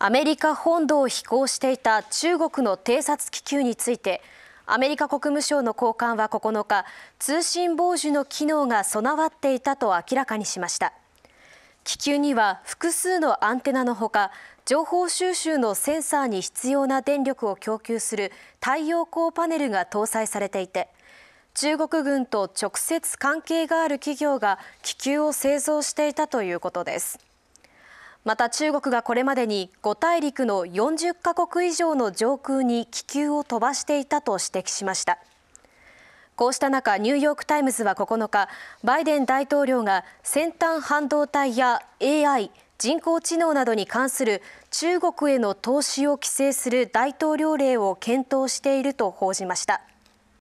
アメリカ本土を飛行していた中国の偵察気球についてアメリカ国務省の高官は9日通信傍受の機能が備わっていたと明らかにしました気球には複数のアンテナのほか情報収集のセンサーに必要な電力を供給する太陽光パネルが搭載されていて中国軍と直接関係がある企業が気球を製造していたということですまた中国がこれまでに5大陸の40カ国以上の上空に気球を飛ばしていたと指摘しましたこうした中ニューヨーク・タイムズは9日バイデン大統領が先端半導体や AI 人工知能などに関する中国への投資を規制する大統領令を検討していると報じました。